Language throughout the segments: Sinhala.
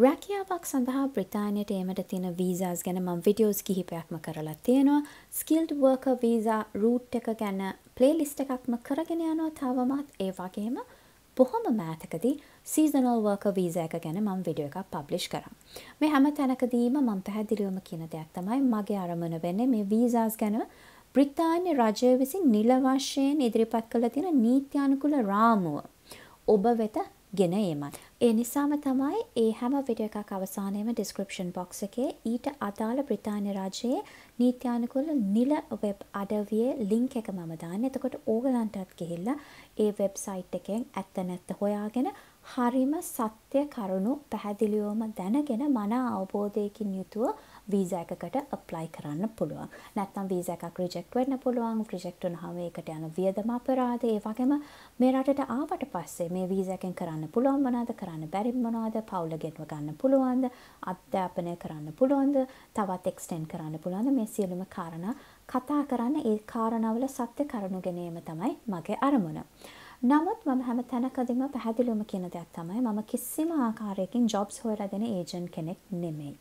රැකියාවක් සඳහා බ්‍රතාානයට ඒමට තියෙන වීසාස් ගැන මං විඩියෝස් කිහිපයක්ම කරලා තියෙනවා ස්කිල්ඩ් වර්ක වීසා රූට් එක ගැන ප්ලේ ලිස්ට එකක්ම කරගෙන යනවා තවමත් ඒ වගේම බොහොම මෑතකදී සීසනල් වර්ක වීසා එක ගැන මං විඩියෝ එකක් පබ්ලිෂ් කරම් මේ හැම තැනකදීම මං පැහැදිලිවම කියන දෙයක් තමයි මගේ අරමුණ වෙන්නේ මේ වීසාස් ගැන බ්‍රිතාන්‍ය රජය විසින් නිල වශයෙන් ඉදිරිපත් කළ තියෙන නීත්‍යානුකුල රාමුව ඔබ වෙත ගෙන ඒමයි ඒ නිසාම තමයි ඒ හැම විඩියෝ එකක් අවසානයේම ඩිස්ක්‍රිප්ෂන් බොක්ස් එකේ ඊට අදාළ බ්‍රිතාන්‍ය රාජයේ නීත්‍යානුකූල නිල වෙබ් අඩවියේ ලින්ක් එක මම දාන්නේ. එතකොට ඕගලන්ටත් ගිහිල්ලා ඒ වෙබ්සයිට් එකෙන් ඇත්ත නැත්ත හොයාගෙන හරිම සත්‍ය කරුණු පැහැදිලිවම දැනගෙන මනා අවබෝධයකින් යුතුව වීසා එකකට අප්ලයි කරන්න පුළුවන්. නැත්නම් වීසා එකක් රිජෙක්ට් වෙන්න පුළුවන්. රිජෙක්ට් වුනහම ඒකට යන වියදම අපරාධ ඒ වගේම මේ රටට ආවට පස්සේ මේ වීසා එකෙන් කරන්න පුළුවන් මොනවද කරන්න බැරි මොනවද පවුල ගෙන්ව ගන්න පුළුවන්ද අධ්‍යාපනය කරන්න පුළුවන්ද තවත් එක්ස්ටෙන්ඩ් කරන්න පුළුවන්ද මේ සියලුම කාරණා කතා කරන්න ඒ කාරණාවල සත්‍ය කරුණු ගැනීම තමයි මගේ අරමුණ. නමුත් මම හැම තැනකදීම පැහැදිලිවම කියන දෙයක් තමයි මම කිසිම ආකාරයකින් ජොබ්ස් හොයලා දෙන ඒජන්ට් කෙනෙක් නෙමෙයි.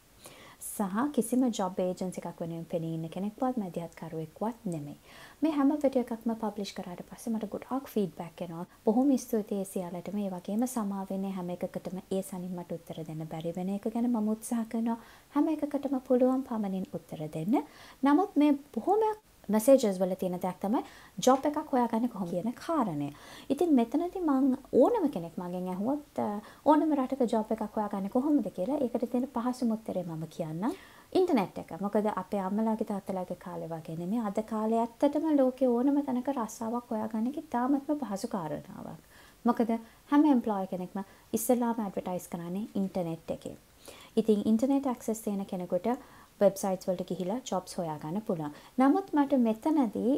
සහ කිසිම ජොබ් ඒජන්සි එකක් වෙනුවෙන් පෙනීන්න කෙනෙක්වත් මැදිහත්කරුවෙක්වත් නෙමෙයි. මේ හැම වීඩියෝ එකක්ම පබ්ලිෂ් කරාට පස්සේ මට ගොඩක් ෆීඩ්බැක් එනවා. බොහොම ස්තුතියි සියලටම. ඒ වගේම සමා වෙන්නේ හැම එකකටම ඒ සනින් මට උත්තර දෙන්න බැරි වෙන එක ගැන මම උත්සාහ කරනවා. හැම එකකටම පුළුවන් පමණින් උත්තර දෙන්න. නමුත් මේ බොහොමයක් මැසේජස් වල තියෙන දෙයක් තමයි ජොබ් එකක් හොයාගන්න කොහොමද කියන කාරණය. ඉතින් මෙතනදී මම ඕනම කෙනෙක් මගෙන් ඇහුවොත් ඕනම රටක ජොබ් එකක් හොයාගන්න කොහොමද කියලා ඒකට තියෙන පහසුම උත්තරේ මම කියන්නම්. ඉන්ටර්නෙට් එක. මොකද අපේ අම්මලාගේ තාත්තලාගේ කාලේ වගේ නෙමෙයි අද කාලේ ඇත්තටම ලෝකේ ඕනම තැනක රස්සාවක් හොයාගන්න කිතාමත්ම පහසු කාරණාවක්. මොකද හැම එම්ප්ලොය කෙනෙක්ම ඉස්සල්ලාම ඇඩ්වර්ටයිස් කරන්නේ ඉන්ටර්නෙට් එකේ. ඉතින් ඉන්ටර්නෙට් ඇක්සස් තියෙන කෙනෙකුට වෙබ්සයිට්ස් වලට ගිහිලා ජොබ්ස් හොයාගන්න පුළුවන්. නමුත් මට මෙතනදී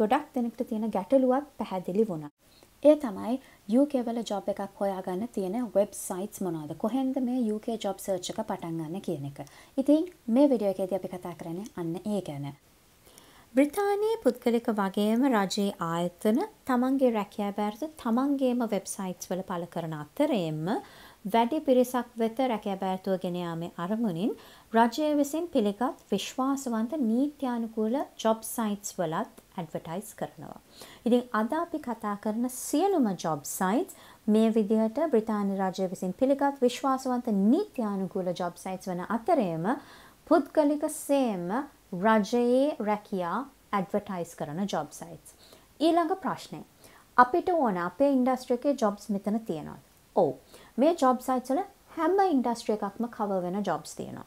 ගොඩක් දෙනෙක්ට තියෙන ගැටලුවක් පැහැදිලි වුණා. ඒ තමයි UK වල ජොබ් එකක් හොයාගන්න තියෙන වෙබ්සයිට්ස් මොනවද? කොහෙන්ද මේ UK ජොබ් සර්ච් එක පටන් ගන්න කියන එක. ඉතින් මේ වීඩියෝ එකේදී අපි කතා කරන්නේ අන්න ඒ ගැන. බ්‍රතානයේ පුද්ගලික වගේම රජයේ ආයතන තමන්ගේ රැකයා බැරත තමන්ගේම වෙබ්සයිට්ස් වල පල කරන අත්තරයෙන්ම වැඩි පිරිසක් වෙත රැකැබෑරතුව ගෙන යාමේ අරමුණින් රජය විසින් පිළිගත් විශ්වාසවන්ත නීත්‍යානුකූල ජොබ් සයිට්ස් වලත් ඇඩ්වර්ටයිස් කරනවා. ඉතින් අද අපි කතා කරන සියලුම ජොබ් සයිට්ස් මේ විදිහට බ්‍රිතාන්‍ය රජය විසින් පිළිගත් විශ්වාසවන්ත නීත්‍යානුකූල ජොබ් සයිට්ස් වන අතරේම පුද්ගලික සේම රජයේ රැකියා ඇඩ්වර්ටයිස් කරන ජොබ් සයිට්ස්. ඊළඟ ප්‍රශ්නය. අපිට ඕන අපේ ඉන්ඩස්ට්‍රිකේ ජොබ්ස් මෙතන තියෙනවා. ඕ මේ ජොබ් සයිට්සල හැම ඉන්ඩස්ට්‍රිය එකක්ම කව වෙන ජොබ්ස් තියෙනවා.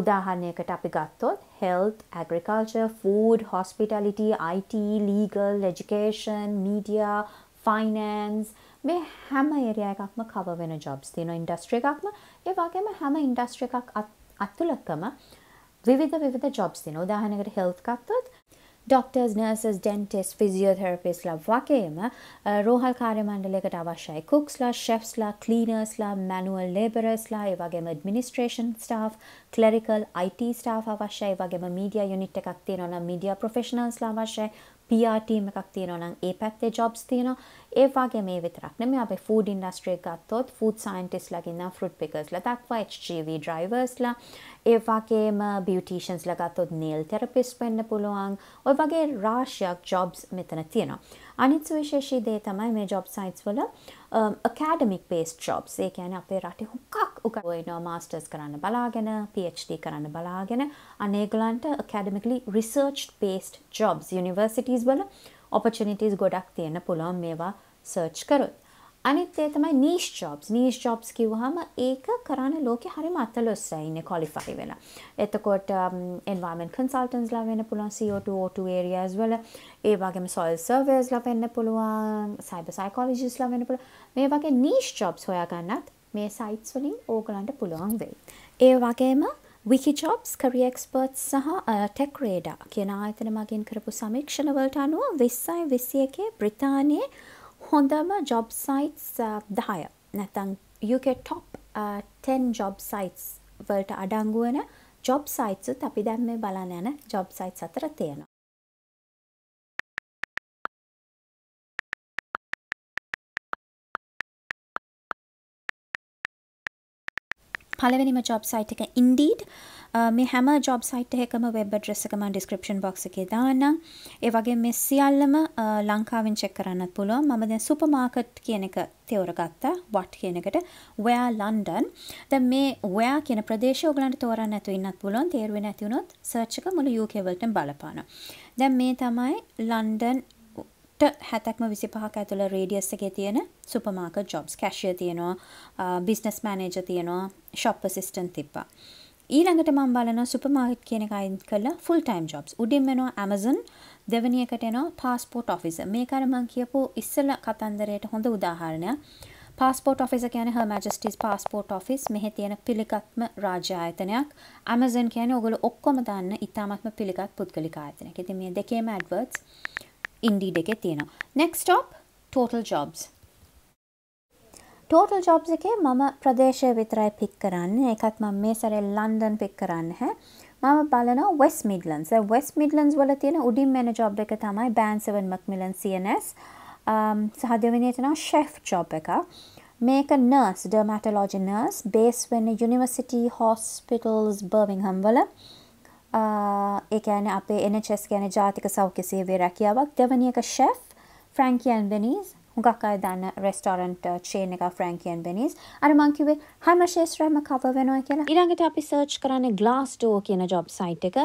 උදාහරණයකට අපි ගත්තොත් health agriculture food hospitality IT legal education media finance මේ හැම එරයා එකක්ම කව වෙන ජොබ්ස් තියෙන ඉන්ඩස්ට්‍රිය එකක්ම ඒ වගේම හැම ඉන්ඩස්ට්‍රිය එකක් අත්තුලකම විවිධ විධ ජොබ්ස් තින උදාහනකට හෙල්ත් ගත්තොත් ඩොක්ටර්ස් නර්සස් ඩැන්ටෙස් ෆිසිියෝතර්පිස්ලා වගේම රෝහල් කාරමණ්ඩලෙකට අවශ්‍යයි කුක්ස්ලා ශෙෆ්ස්ලා කලීනර්ස්ලා මැනුවල් ලේබරස්ලා වගේම administration staff clerical IT staff අවශ්‍යයි වගේම මීඩිය යුනිට් එකක් තියෙනවා නම් මීඩිය ප්‍රොෆෙෂනල්ස්ලා අවශ්‍යයි පියාටීම එකක් තියෙනවනම් ඒ පැත්තේ ජොබ්ස් තියෙනවා ඒ වගේ මේ විතරක් නෙමෙයි අපි ෆූඩ් ඉන්ඩස්ට්‍රි එක ගත්තොත් ෆූඩ් සයන්ටිස්ට්ලා ඉන්නවා ෆෘට් පිකර්ස්ලා දක්වා HGV ඩ්‍රයිවර්ස්ලා ඒ වගේම බියුටිෂන්ස්ලා ගත්තොත් නේල් තෙරපිස්ට් වෙන්න පුළුවන් ওই වගේ රාශියක් ජොබ්ස් මෙතන තියෙනවා අනිත් සුවිශේෂී දේ තමයි මේ ජොබ් සයිට්ස් වල um, academic based jobs. ඒ කියන්නේ අපේ රටේ හුඟක් උග වෙනවා masters කරන්න බලාගෙන, PhD කරන්න බලාගෙන අනේගලන්ට academically research based jobs universities වල opportunities ගොඩක් තියෙන පුළුවන් මේවා search කරොත්. අනිත් ඒ තමයි නීස් ජොබ්ස් නීස් ජොබ්ස් කිව්වහම ඒක කරන්න ලෝකෙ හරිම අතලොස්සයි ඉන්නේ ක්වොලිෆයි වෙලා. එතකොට um, environment consultantsලා වෙන්න පුළුවන් CO2 O2 areas වල ඒ වගේම soil surveyorsලා වෙන්න පුළුවන් cyber psychologistsලා වෙන්න පුළුවන් මේ වගේ නීස් ජොබ්ස් හොයාගන්නත් මේ sites වලින් ඕගලන්ට පුළුවන් වෙයි. ඒ වගේම Wikijobs career experts සහ tech radar කියන ආයතන මගින් කරපු සමීක්ෂණ වලට අනුව 2021 බ්‍රිතාන්‍යයේ හොඳම ජොබ් සයිටස් uh, දහය නැතන් UK ටොප් 10 ජොබ් සයිටස් වලට අඩංගුවන ජොබ් සයිටසුත් අපි දැම් මේ බලන්න යන ජොබ් සයිට් අතර තියෙන පළවෙනිම ජොබ් සයිට් එක ඉන්ඩීඩ් මේ හැම ජොබ් සයිට් එකම වෙබ් ඇඩ්‍රස් එක මම ඩිස්ක්‍රිප්ෂන් බොක්ස් එකේ දාන්නම්. ඒ වගේ මේ සියල්ලම ලංකාවෙන් චෙක් කරන්නත් පුළුවන්. මම දැන් සුපර් මාකට් කියන එක තෝරගත්තා. what කියන එකට where london. දැන් මේ where කියන ප්‍රදේශය ඔයගලන්ට තෝරන්න නැතුව ඉන්නත් පුළුවන්. තේරුවේ නැති වුණොත් සර්ච් එක මුළු UK වලටම බලපානවා. දැන් මේ තමයි ලන්ඩන් හැතැක්ම විසි පහක ඇතුළ රේඩියස් එක තියෙන සුපමාක ජොබ්ස් කැශය තියෙනවා බිස්නස් මෑනේජ තියෙනවා ශොප්ප සිිස්ටන් තිබ්බා ඊළඟට මම් බලන සුපමාකට් කියන අයින් කල ෆුල් ටයිම් ජොබ්ස් උඩින් වෙනවා ඇමසන් දෙවනියකට එනවා පාස්පෝට් ඔෆිස මේ කරමං කියපු ඉස්සල කතන්දරයට හොඳ උදාහරණයක් පාස්පෝට් ඔෆිස කියන හ මජස්ටිස් පාස්පෝට් ඔෆිස් මෙහ තියෙන පිළිකත්ම රාජායතනයක් ඇමසන් කියන ඔගොල ඔක්කොම දන්න ඉතාමත්ම පිළිකත් පුද්ගලිකායතනක ති මේ දෙකේම ඇඩවර්ඩස් ඉන්ඩීඩ් එකේ තියෙනවා. next stop total jobs. total jobs එකේ මම ප්‍රදේශය විතරයි pick කරන්නේ. ඒකත් මම මේ සැරේ ලන්ඩන් pick කරන්නේ හැ. මම බලනවා West Midlands. West Midlands වල තියෙන උඩින් මෙන job එක තමයි Banseven Macmillan CNS. um සහ දෙවෙනි එක තමයි chef job එක. මේක nurse dermatology nurse base වෙන්නේ University Hospitals Birmingham වල. ඒකෑන අපේ එනචෙස් ගැන ජාතික සෞඛ්‍ය සේවේ රැකියාවක් දෙවනියක ශෙෆ් ෆ්‍රැංකියන් බෙනීස් හුඟක් අය දන්න රෙස්ටෝරන්ට් චේන එක ෆ්‍රැංකියන් බෙනස් අරමංකිවේ හැම ශේත්‍රයම කව වෙනවා කියලා ඉරඟට අපි සර්ච් කරන්න ගලාස් ටෝ කියන ජොබ් සයිට් එක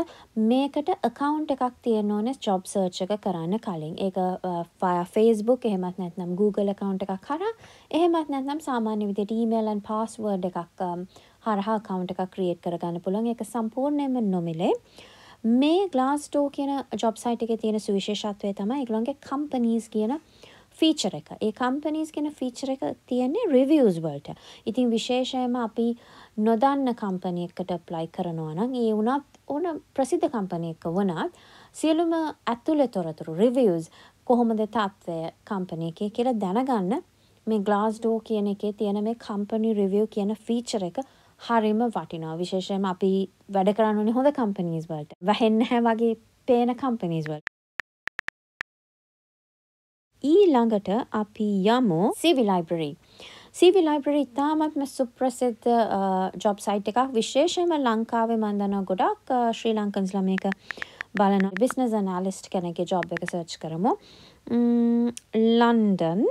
මේකට අකවන්් එකක් තියෙන ඕන ජොබ් සර්ච් එක කරන්න කලින් ඒක ෆය uh, ෆේස්බුක් එහෙමත් නැත්නම් Google කකවන්් එකක් කර එහෙමත් නැත්නම් සාමාන්‍ය විදිට ඊමේලන් පස්වර්ඩ් එකක් um, හරහා account එකක් create කරගන්න පුළුවන්. ඒක සම්පූර්ණයෙන්ම නොමිලේ. මේ Glassdoor කියන job site එකේ තියෙන සුවිශේෂත්වය තමයි ඒගොල්ලන්ගේ companies කියන ෆීචර් එක. ඒ companies කියන ෆීචර් එක තියෙන්නේ reviews වලට. ඉතින් විශේෂයෙන්ම අපි නොදන්න company එකකට apply කරනවා නම් ඒ උනත් ඕන ප්‍රසිද්ධ company එක වුණත් සියලුම ඇතුළේ තොරතුරු reviews කොහොමද තත්ත්වය company එකේ කියලා දැනගන්න මේ Glassdoor කියන එකේ තියෙන මේ company review කියන ෆීචර් එක හරිම වටිනා විශේෂයම අපි වැඩ කරන්නනි හොඳ කම්පනීස් වලට වැහෙන්න හැ වගේ පේන කම්පනීස් වල ඊළඟට අපි යමු සිවි ලයිබ්‍රරි සිවි ලයිබ්‍රරි ඉතාමත්ම සුප්‍රසිද්ධ ජොබ් සයිට් එකක් විශේෂයම ලංකාවේ මන්දන ගොඩක් ශ්‍රී ලංකන්ස් ළමයක බලන බිස්නස් ඇනාලිස්ට් කෙනෙක්ගේ ජොබ් එක සර්ච් කරමු ලන්ඩන්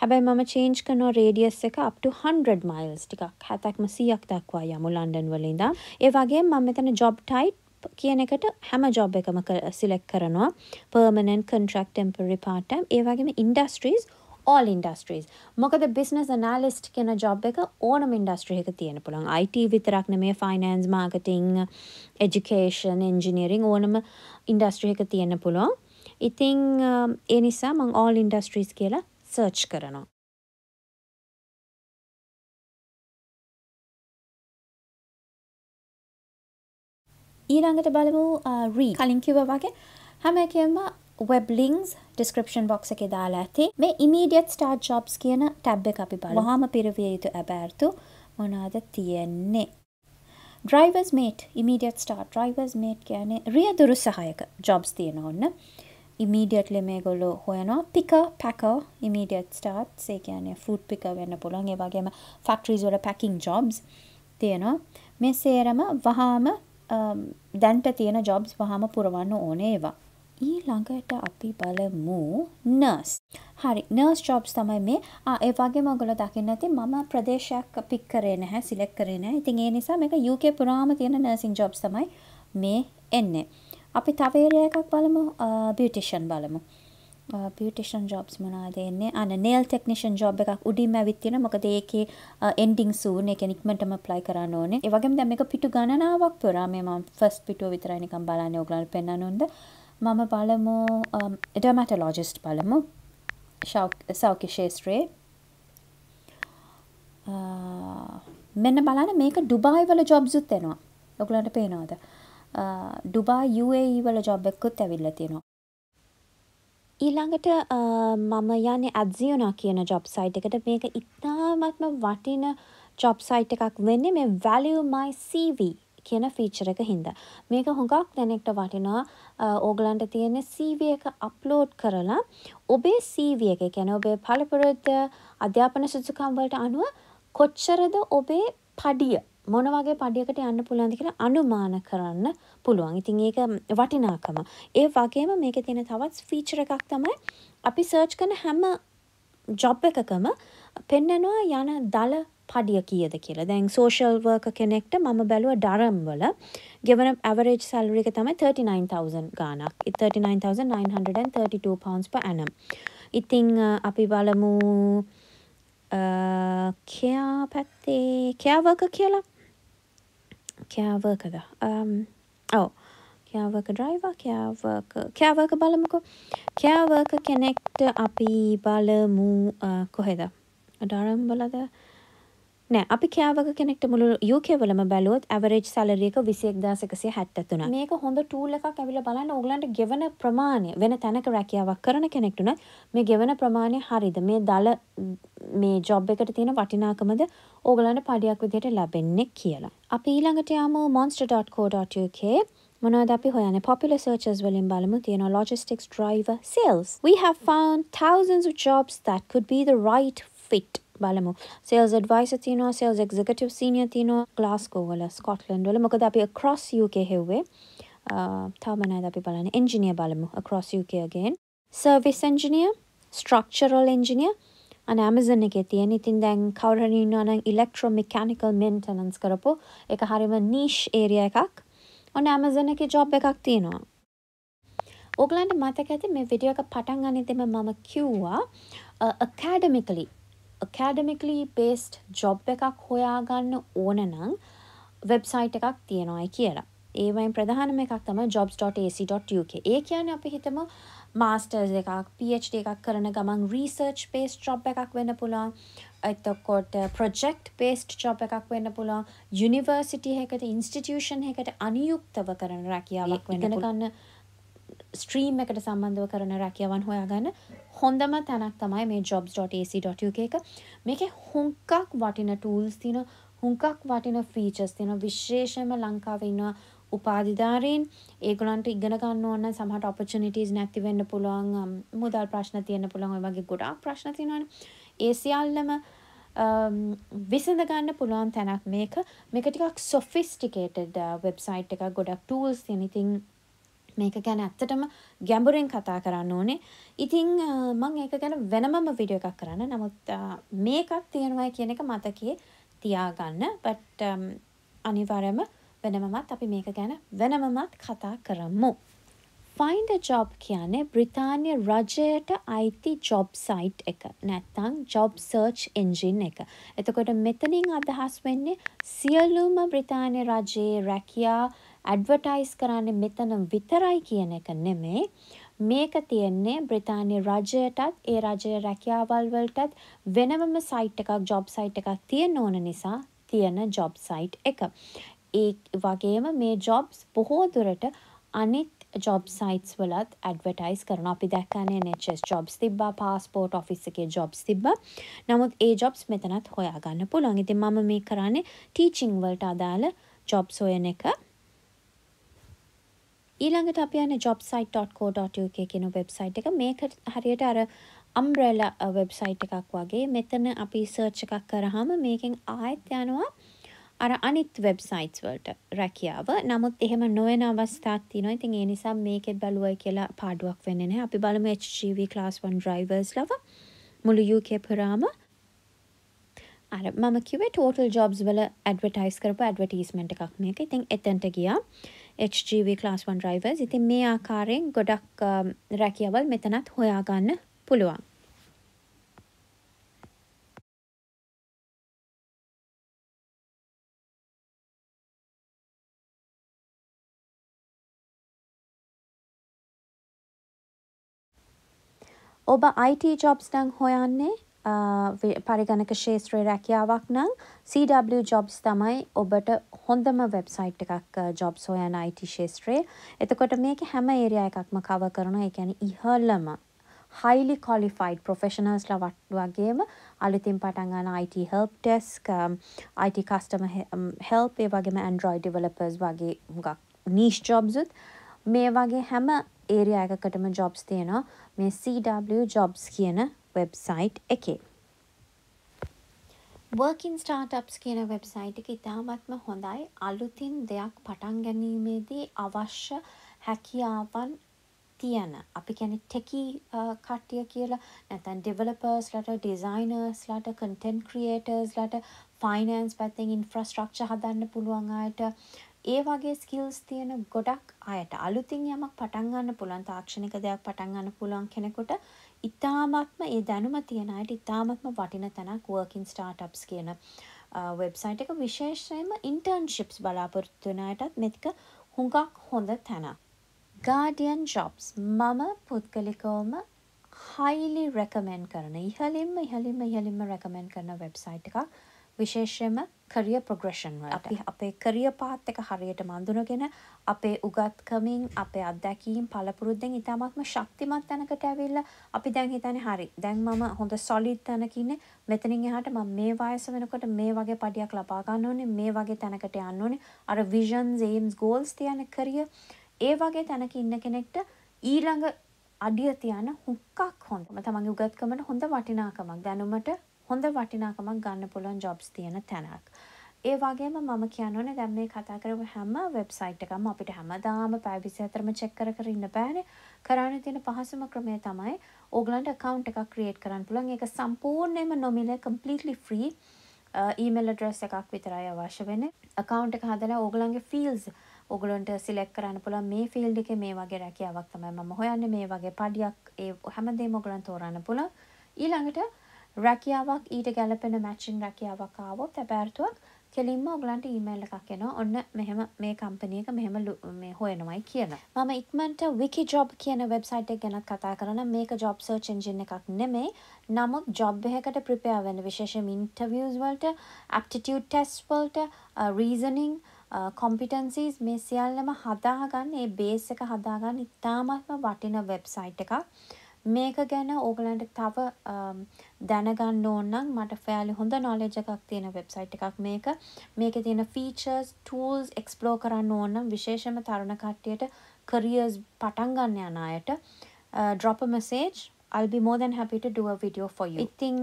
හැබැයි මම චේන්ජ් කරනෝ රේඩියස් එක අප්ට 100 මයිල්ස් ටිකක් හැතැක්ම සියක් දක්වා යමු ලන්ඩන් වලින්දා ඒ වගේ මම මෙතන ජොබ් ටයිට් කියන එකට හැම ජොබ් එකම සිලෙක් කරනවා පර්මණන් කන්ට්‍රක් ටෙම්පරි පාටම් ඒවගේම ඉන්ඩස්ට්‍රීස් all industries මොකද business analyst කියන job එක ඕනම industry එක තියෙන පුළුවන් IT විතරක් නෙමෙයි finance marketing education engineering ඕනම industry එක තියෙන පුළුවන් ඉතින් ඒ නිසා මම all industries කියලා සර්ච් කරනවා. ඊළඟට බලමු රී කලින් කිව වගේ හැම එකම web links description box එකේ දාලා ඇති මේ immediate start jobs කියන tab එක අපි බලමු. වහාම පිරවිය යුතු අබෑර්තු මොනවාද තියෙන්නේ? drivers mate immediate start drivers mate කියන්නේ රියදුරු සහායක jobs තියෙන ඕන්න. ඉමීඩියට්ලි මේ ගොල්ලො හොයනවා පික පැක ඉමීඩියට් ස්ටාට් සේ කියන්නේ ෆෘට් පික වෙන්න පුළන් ඒ වගේම ෆක්ට්‍රීස් වල පැකින් ජොබ්ස් තියෙනවා මේ සේරම වහාම um, දැන්ට තියෙන ජොබ්ස් වහම පුරවන්න ඕනේ ඒවා ඊළඟට අපි බලමු නර්ස් හරි නර්ස් ජොබ්ස් තමයි මේ ඒ වගේ මගොල දකින්න ඇති මම ප්‍රදේශයක් පික් කරේ නැහැ සිලෙක් කරේ නැහැ ඉතින් ඒ නිසා මේක UK පුරාම තියෙන නර්සින් ජොබ්ස් තමයි මේ එන්නේ අපි තවේරය එකක් බලමු බියටිෂන් uh, බලමු පිටෂන් ජොබ්ස් මනාද එන්නේ අන නේල් ටෙක්නිෂන් ජොබ් එකක් උඩින් ඇවිත්තින මොකද ඒකේ එන්ඩිං සූන් එක නික්මටම ප්ලයි කරන්න ඕනේ ඒවගේම දැම එක පිටු ගණනාවක් පුරා මේ මම ෆස් පිටුව විතරයිනිකම් බලන්න ඔගලන් පෙන්න්නනොන්ද මම බලමු ඩමටලෝජිස්ට් um, බලමු සෞඛ්‍ය ශේත්‍රයේ uh, මෙන්න බලන මේක ඩුබායිවල ජොබ්සුත් එෙනවා ඔගලන්ට පේනවාද ඩුබා යුඒ වල ජොබ්බෙක්කුත් ඇවිල්ල තියෙනවා ඊළඟට මම යන ඇත්සිියෝනා කියන ජොබ් සයිට් එකට මේක ඉතාමත්ම වටින ජොබ් සයිට් එකක් වෙන්න මේ වැලියමයි CV කියන ෆීචර එක හින්ද. මේක හොඟක් දැනෙක්ට වටිනා ඕගලන්ට තියෙන CV එක අප්ලෝඩ් කරලා ඔබේ CV එක ගැන ඔබේ පළපුරොද්ද අධ්‍යාපන සුසුකම්වලට අනුව කොච්චරද ඔබේ පඩිය මොන වගේ පඩියකට යන්න පුළුවන්ද කියලා අනුමාන කරන්න පුළුවන්. ඉතින් ඒක වටිනාකම. ඒ වගේම මේකේ තියෙන තවත් ෆීචර් එකක් තමයි අපි සර්ච් කරන හැම ජොබ් එකකම පෙන්නනවා යන දල පඩිය කියද කියලා දැන් සෝෂල් වර්ක කෙනෙක්ට මම බැලුව ඩරම් වල ගෙවන ඇවරේජ් සැලරි එක තමයි 39000 ගාණක් 39932 pounds per annum ඉතින් අපි බලමු කෑ පැත්තේ කෑ වර්ක කියලා කෑවර්කද ඔව කෑවර්ක ඩ්‍රයිවා කෑවර්ක කෑවර්ක බලමුකෝ කෑවර්ක කෙනෙක්ට අපි බලමු කොහෙද ඩරම් බලද නෑ අපි කෑවක කෙනෙක්ට මුළු යුකෙවලම බැලුවොත් ඇවරේජ් සැලරියක විසියෙක් දාසකසිය හැත්තතුන මේක හොඳ ටූල් එකක් ඇවිල බලන්න ඔගලන්ට ගෙවන ප්‍රමාණය වෙන තැනක රැකියාවක් කරන කෙනෙක්ටුනත් මේ ගෙවන ප්‍රමාණය හරිද මේ දල මේ ජොබ් එකට තියෙන වටිනාකමද ඕගලන්ට පඩියක් විදියට ලැබෙන්නේ කියලා. අපි ඊළඟට යාම monster.co.uk මොනවද අපි හොයන්නේ popular searches වලින් බලමු තියෙනවා logistics driver sales. We have found thousands of jobs that could be the right fit බලමු සෙල්ස් ඩ්වයිස තියනවා සෙල්ස් එක්සිකටව් සීනිය තියනවා ගලාස්කෝ වල ස්කොට්ලන්ඩ් වල මොකද අපි ක්‍රොස් UK හෙව්වේ තාමනයි අපි බලන්න එන්ජිනිය බලමු ක්‍රොස් UKගෙන් service engineer structural engineer Amazon එක තියෙන ඉතින් දැන් කවරනීනවන ඉලෙක්ට්‍රෝ මිකැනිකල් මෙන්ටනන්ස් කරපු එක හරිම නීෂ් ඒරිය එකක් ඔන්න ඇමසන එක ජොබ් එකක් තියෙනවා ඕගලන්ට මතක ඇති මේ විඩියෝ එක පටන් අනිතම මම කිව්වා කෑඩමිකලි ඇකඩමිකලි බේස්ට ජොබ් එකක් හොයාගන්න ඕන නං වෙබ්සයිට් එකක් තියෙනවායි කියලා ඒවයින් ප්‍රධානම එකක් තම jobs.ac.uk ඒ කියන අපි හිතම මාස්ටර්ස් එකක් පHD එකක් කරන ගමන් රිසර්ච් පේස් චොප් එකක් වෙන්න පුළා එතකොට ප්‍රොජෙක්් පේස්ට් චොප් එකක් වෙන්න පුළා යුනිවර්සිටි එකට ඉන්ස්ටිටියෂන් එකට අනියුක්තව කරන රැකියාවක් වෙනගන්න ස්ට්‍රීම් එකට සම්බන්ධව කරන රැකියවන් හොයාගන්න හොඳම තැනක් තමයි මේ jobs.ac.uk එක මේක හුඟක් වටින ටූල්ස් තින හුඟක් වටින ෆීචස් තින විශේෂයම ලංකාවන්නවා උපාධිධාරයෙන් ඒගොලන්ට ඉගෙන ගන්න ඕන්න සමහට ඔපචනිටස් නැතිවෙන්න පුළුවන් මුදල් ප්‍රශ්න තියන්න පුළුවන් වගේ ගොඩක් ප්‍රශ්න තිනන ඒසිියල්ලම විසඳ ගන්න පුළුවන් තැනක් මේක මේක ටිකක් සොෆිස්ටිකේටඩ වෙබ්සයිට් එක ගොඩක් ටූල්ස් තිනිතින් මේක ගැන ඇත්තටම ගැඹුරෙන් කතා කරන්න ඕනේ ඉතිං මං ඒක ගැන වෙනමම විඩිය එකක් කරන්න නමුත් මේකත් තියෙනවා කියන එක මතකේ තියාගන්න බට් අනිවරම වෙනමමත් අපි මේක ගැන වෙනමමත් කතා කරමු. ෆයින්ඩ ජොබ් කියන්නේ බ්‍රිතාන්‍ය රජයට අයිති ජොබ් සයිට් එක නැත්තං ජොබ් සර්ච් එන්ජින් එක. එතකොට මෙතනින් අදහස් වෙන්නේ සියලුම බ්‍රිතාන්‍ය රජයේ රැකයා ඇඩ්වර්ටයිස් කරන්නේ මෙතන විතරයි කියන එක නෙමේ. මේක තියෙන්නේ බ්‍රිතාන්‍ය රජයටත් ඒ රජයේ රැකියාවල් වලටත් වෙනමම සයිට් එකක් ජොබ් සයිට් එකක් තියෙන්න ඕන නිසා තියෙන ජොබ් සයිට් එක. ඒ වගේම මේ ජොබ්ස් බොහෝ දුරට අනිත් ජොබ් සයිටස් වලත් ඇඩවටයිස් කරන අපි දැක්කනේ NHS ජොබ්ස් තිබ්බා පාස්පෝට් ඔෆිස් එකේ ජොබ්ස් තිබ්බා. නමුත් ඒ ජොබ්ස් මෙතනත් හොයාගන්න පුළුවන්. ඉතින් මම මේ කරන්නේ ටීචිං වලට අදාළ ජොබ්ස් හොයන එක. ඊළඟට අප යන jobsite.co.uk කියන වෙබ්සයිට් එක මේක හරියට අර umbrella වෙබ්සයිට් uh, එකක් වගේ මෙතන අපි සර්ච් එකක් කරාම මේකෙන් ආයෙත් යනවා අර අනිත් වෙබ්සයිට්ස් වලට රැකියාව. නමුත් එහෙම නොවන අවස්ථාවක් තියෙනවා. ඉතින් ඒ නිසා මේකෙත් බැලුවයි කියලා පාඩුවක් වෙන්නේ නැහැ. අපි බලමු HGV class 1 drivers ලව මුළු UK පුරාම අර මම කිව්වේ total jobs වල advertise කරපු advertisement එකක් මේක. ඉතින් එතනට ගියා. HGV class 1 drivers. ඉතින් මේ ආකාරයෙන් ගොඩක් රැකියාවල් මෙතනත් හොයාගන්න පුළුවන්. ඔබ IT jobs නම් හොයන්නේ පරිගණක ශේත්‍රයේ රැකියාවක් නම් CW ජොබ්ස් තමයි ඔබට හොඳම වෙබ්සයිට් එකක් ජොබ්ස් හොයන IT ශේත්‍රයේ. එතකොට මේක හැම ඒරියා එකක්ම කව කරනවා. ඒ කියන්නේ ඉහළම highly qualified professionals ලා වගේම අලුතින් පටන් ගන්න IT help desk, um, IT customer help ඒ වගේම Android developers වගේ හුඟක් niche jobs උත් මේ වගේ හැම ඒරියා එකකටම jobs තියෙනවා. මේ CW jobs කියන වෙබ්සයිට් එකේ. වර්කින් ස්ටාර්ටප්ස් කියන වෙබ්සයිට් එක ඉතාමත්ම හොඳයි. අලුතින් දෙයක් පටන් ගැනීමේදී අවශ්‍ය හැකියාවන් තියන අපි කැනෙ ටෙකී කට්ටිය කියලා නැතැන් ඩෙවලපර්ස්ලට ඩිසයිනර්ස්ලට කටන් ක්‍රියටර්ස්ලට ෆයිනන්ස් පැත්තෙන් ඉන්ෆ්‍රස්ට්‍රක්ෂ හදන්න පුළුවන් අයට ඒ වගේ ස්කිල්ස් තියෙන ගොඩක් අයට අලුතින් යමක් පටන්ගන්න පුළන් තාක්ෂණික දෙයක් පටන්ගන්න පුළුවන් කෙනෙකුට ඉතාමත්ම ඒ දැනුම තියෙන අයට ඉතාමත්ම වටින තැනක් working startups කියන වෙබ්සයිට් එක විශේෂයෙන්ම ඉන්ටර්න්ශිප්ස් බලාපොරොත්තු වෙන අයටත් මේක හුඟක් හොඳ තැනක්. Guardian Jobs මම පුද්ගලිකවම highly recommend කරන. ඉහළින්ම ඉහළින්ම ඉහළින්ම recommend කරන වෙබ්සයිට් එකක්. විශේෂයම කරිය ප්‍රග්‍රෂන් අපි අපේ කරිය පාත් එක හරියට මඳුනගෙන අපේ උගත්කමින් අපේ අත්දැකීම් පළපුරුද්දෙන් ඉතාමත්ම ශක්තිමත් තැනකට ඇවිල්ලා අපි දැන් හිතන්නේ හරි දැන් මම හොඳ සොලිඩ් තැනක ඉන්නේ මෙතනින් එහාට මම මේ වයස වෙනකොට මේ වගේ පඩියක් ලබා ගන්න ඕනේ මේ වගේ තැනකට යන්න ඕනේ අර විෂන්ස් ඒම්ස් ගෝල්ස් තියන කරිය ඒ වගේ තැනක ඉන්න කෙනෙක්ට ඊළඟ අඩිය තියන හුක්කක් හොඳම තමන්ගේ උගත්කමට හොඳ වටිනාකමක් දැනුමට හොඳ වටිනාකමක් ගන්න පුළුවන් ජොබ්ස් තියෙන තැනක්. ඒ වගේම මම කියන්න ඕනේ දැන් මේ කතා කරපු හැම වෙබ්සයිට් එකක්ම අපිට හැමදාම පැය 24ම චෙක් කර කර ඉන්න බෑනේ. කරන්න තියෙන පහසුම ක්‍රමය තමයි ඕගලන්ට account එකක් create කරන්න පුළුවන්. ඒක සම්පූර්ණයෙන්ම nominal completely free email address එකක් විතරයි අවශ්‍ය වෙන්නේ. account එක හදලා ඕගලන්ගේ fields ඔගලොන්ට සිලෙක් කරන්න පුළුවන් මේ ෆිල්ඩ් එකේ මේ වගේ රැකියාවක් තමයි මම හොයන්නේ මේ වගේ පඩියක් ඒ හැමදේම ඔගලන් තෝරන්න පුළුවන්. ඊළඟට රැකියාවක් ඊට ගැලපෙන මැචින් රැකියාවක් ආවොත් ඇබෑරතුවක් කෙලින්ම ඔගලන්ට ඊමේල් එකක් එනවා ඔන්න මෙහෙම මේ කම්පනියක මෙහෙම මේ හොයනවයි කියන. මම ඉක්මනට wiki job කියන වෙබ්සයිට් එක ගැන කතා කරන මේක job search engine එකක් නෙමෙයි. නමුත් job එකකට prepare වෙන්න විශේෂයෙන්ම interviews වලට, aptitude tests වලට, uh, reasoning කොම්පිටන්සිස් මේ සියල්ලම හදාගන්න ඒ බේස් එක හදාගන්න ඉතාමත්ම වටින වෙබ්සයිට් එකක්. මේක ගැන ඕගලන්ට තව දැනගන්න ඕන්නම් මට ෆෑලි හොඳ නොලෙජ එකක් තියෙන වෙබ්සයිට් එකක් මේක මේක තියෙන ෆීචර්ස් ටූල්ස් එක්ස්පලෝ කරන්න ඕන්නම් විශේෂම තරුණ කට්ටියට කරියස් පටන් ගන්න යන අයට drop message I'll be more than happy to do a video for you. ඉතිං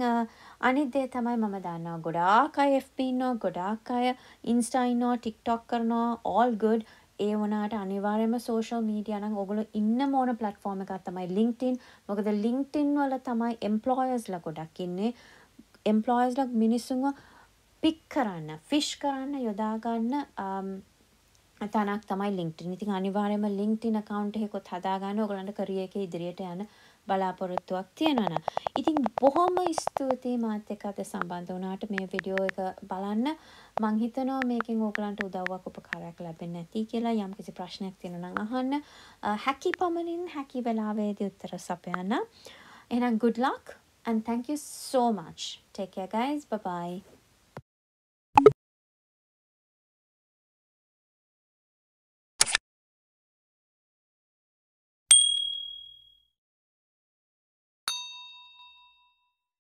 අනිදේ තමයි මම දන්නවා ගොඩාක් අය FP ඉන්නවා ගොඩාක් අය ඉන්ස්ටයිනෝ ටික්ටොක් කරනවා all good ඒ වනාට අනිවාර්යම සෝෂල් මීඩියනම් ඔගොල ඉන්න මෝන පලට්ෆෝර්ම එකක් තමයි ලිින්ක්ටින් මොකද ලිින්ක්ටින් වල තමයි එම්පලෝයස්ල ගොඩක් ඉන්නේ එම්පලෝයස්ලක් මිනිස්සුව පික් කරන්න ෆිෂ් කරන්න යොදාගන්න um, තනක් තමයි ලින්ක්ටින් ඉතින් අනිවාර්යයෙන්ම ලින්ක්ටින් account එකකුත් හදාගන්න ඕගලන්ට career එකේ ඉදිරියට යන බලාපොරොත්තුවක් තියෙනවා ඉතින් බොහොම ස්තුතියි මාත් එක්ක අද සම්බන්ධ වුණාට මේ වීඩියෝ එක බලන්න මං හිතනවා මේකෙන් ඕගලන්ට උදව්වක් උපකාරයක් ලැබෙන්නේ නැති කියලා යම් කිසි ප්‍රශ්නයක් තියෙනවා නම් අහන්න හැකි පමණින් හැකි වෙලාවෙදී උත්තර සපයන්න එහෙනම් good luck and thank you so much take care guys bye bye